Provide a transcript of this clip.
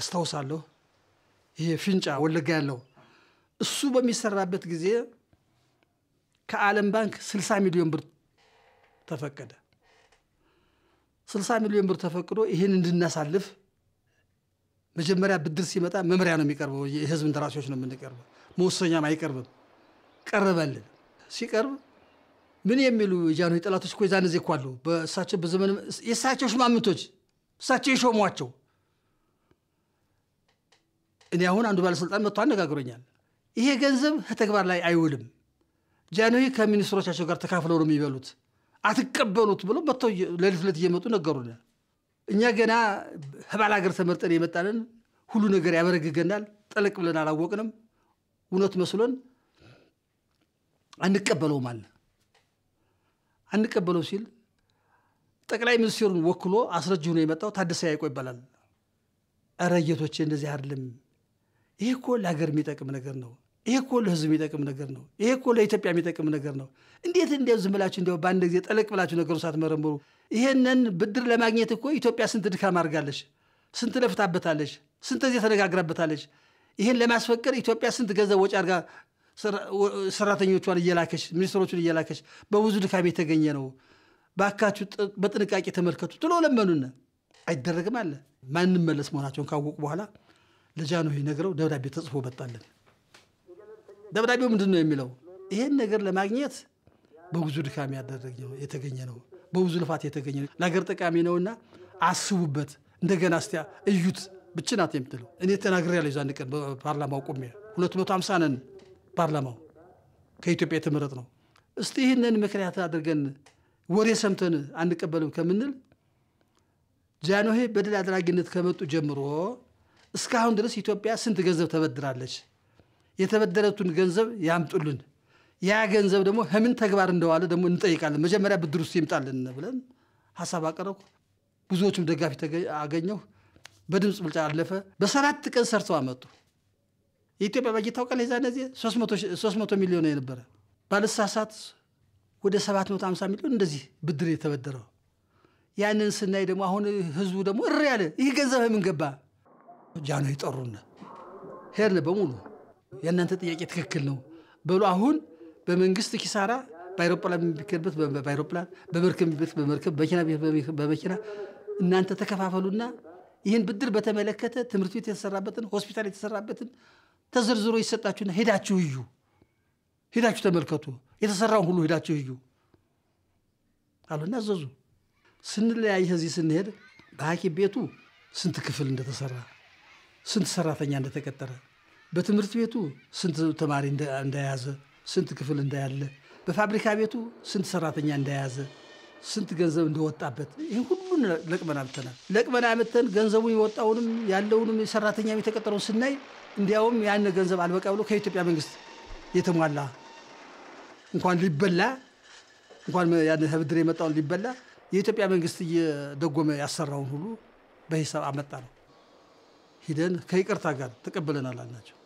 አስታውሳለሁ። ይሄ ፊንጫ ወለጋ ያለው እሱ በሚሰራበት ጊዜ ከዓለም ባንክ 60 ሚሊዮን ብር ተፈቀደ። 60 ሚሊዮን ብር ተፈቅዶ ይህን እንድናሳልፍ መጀመሪያ ብድር ሲመጣ መምሪያ ነው የሚቀርበው። የህዝብ እንደራሴዎች ነው የምንቀርበው፣ መወሰኛም አይቀርብም። ቀረበልን። ሲቀርብ ምን የሚሉ የጃንሆይ ጠላቶች እኮ የዛን ጊዜ እኮ አሉ። በእሳቸው በዘመን የእሳቸው ሽማምንቶች እሳቸው የሾሟቸው እኔ አሁን አንዱ ባለስልጣን መጥቶ አነጋግሮኛል። ይሄ ገንዘብ ተግባር ላይ አይውልም፣ ጃንሆይ ከሚኒስትሮቻቸው ጋር ተካፍለው ነው የሚበሉት፣ አትቀበሉት ብሎ መጥተው ሌሊት ለት እየመጡ ነገሩን። እኛ ገና ህባል ሀገር ተመርጠን የመጣንን ሁሉ ነገር ያበረግገናል፣ ጠለቅ ብለን አላወቅንም። እውነት መስሎን አንቀበለውም አለ። አንቀበለው ሲል ጠቅላይ ሚኒስትሩን ወክሎ አስረጅ ሆኖ የመጣው ታደሰ ያይቆ ይባላል። እረ ጌቶቼ እንደዚህ አይደለም ይህ እኮ ለሀገር የሚጠቅም ነገር ነው። ይሄ እኮ ለህዝብ የሚጠቅም ነገር ነው። ይሄ እኮ ለኢትዮጵያ የሚጠቅም ነገር ነው። እንዴት እንዲ ዝም ብላችሁ በአንድ ጊዜ ጠለቅ ብላችሁ ነገሩ ሳትመረምሩ ይሄንን ብድር ለማግኘት እኮ ኢትዮጵያ ስንት ድካም አድርጋለች፣ ስንት ለፍታበታለች፣ ስንት ጊዜ ተነጋግራበታለች። ይህን ለማስፈቀድ ኢትዮጵያ ስንት ገንዘብ ወጪ አድርጋ ሰራተኞቿን እየላከች ሚኒስትሮቹን እየላከች በብዙ ድካም የተገኘ ነው። ባካችሁ በጥንቃቄ ተመልከቱ ትሎ ለመኑነ አይደረግም አለ ማንመለስ መሆናቸውን ካወቁ በኋላ ለጃንሆይ ነግረው ደብዳቤ ተጽፎ መጣልን። ደብዳቤው ምንድን ነው የሚለው? ይሄን ነገር ለማግኘት በብዙ ድካም ያደረግነው የተገኘ ነው፣ በብዙ ልፋት የተገኘ ነው። ለሀገር ጠቃሚ ነውና አስቡበት፣ እንደገና እስቲ እዩት ብቻ ናት የምትለው። እኔ ተናግሬያለሁ የዛን ቀን ፓርላማው ቆሜ፣ ሁለት መቶ ነን ፓርላማው ከኢትዮጵያ የተመረጥ ነው። እስቲ ይህንን ምክንያት አድርገን ወሬ ሰምተን አንቀበልም ከምንል ጃንሆይ በድል አድራጊነት ከመጡ ጀምሮ እስካሁን ድረስ ኢትዮጵያ ስንት ገንዘብ ተበድራለች? የተበደረቱን ገንዘብ ያምጡልን። ያ ገንዘብ ደግሞ ከምን ተግባር እንደዋለ ደግሞ እንጠይቃለን። መጀመሪያ ብድር ውስጥ ይምጣልን ብለን ሀሳብ አቀረብኩ። ብዙዎቹም ደጋፊ አገኘሁ። በድምፅ ብልጫ አለፈ። በሰባት ቀን ሰርተው አመጡ። የኢትዮጵያ በጀት ታውቃለህ? የዛን ጊዜ 300 ሚሊዮን የነበረ ባለሳሳት ወደ 750 ሚሊዮን እንደዚህ ብድር የተበደረው ያንን ስናይ ደግሞ አሁን ህዝቡ ደግሞ እር ያለ ይህ ገንዘብ ምን ገባ? ጃኖ ይጠሩና ሄድን በሙሉ የእናንተ ጥያቄ ትክክል ነው በሉ አሁን በመንግስት ኪሳራ በአይሮፕላን የሚከበት በአይሮፕላን በመርከብ የሚበት በመርከብ በመኪና በመኪና እናንተ ተከፋፈሉና ይህን ብድር በተመለከተ ትምህርት ቤት የተሰራበትን ሆስፒታል የተሰራበትን ተዘርዝሮ ይሰጣችሁና ሄዳችሁ እዩ፣ ሄዳችሁ ተመልከቱ፣ የተሰራውን ሁሉ ሄዳችሁ እዩ አሉና አዘዙ። ስንለያይ እዚህ ስንሄድ በሐኪም ቤቱ ስንት ክፍል እንደተሰራ ስንት ሰራተኛ እንደተቀጠረ፣ በትምህርት ቤቱ ስንት ተማሪ እንደያዘ፣ ስንት ክፍል እንዳያለ፣ በፋብሪካ ቤቱ ስንት ሰራተኛ እንደያዘ፣ ስንት ገንዘብ እንደወጣበት ይህ ሁሉን ለቅመን አምጥተናል። ለቅመን አምጥተን ገንዘቡ የወጣውንም ያለውንም ሰራተኛ የተቀጠረውን ስናይ እንዲያውም ያን ገንዘብ አልበቃ ብሎ ከኢትዮጵያ መንግስት የተሟላ እንኳን ሊበላ እንኳን ያን ህብድር የመጣውን ሊበላ የኢትዮጵያ መንግስት እየደጎመ ያሰራውን ሁሉ በሂሳብ አመጣ ነው። ሂደን ከይቅርታ ጋር ተቀብለናል አልናቸው።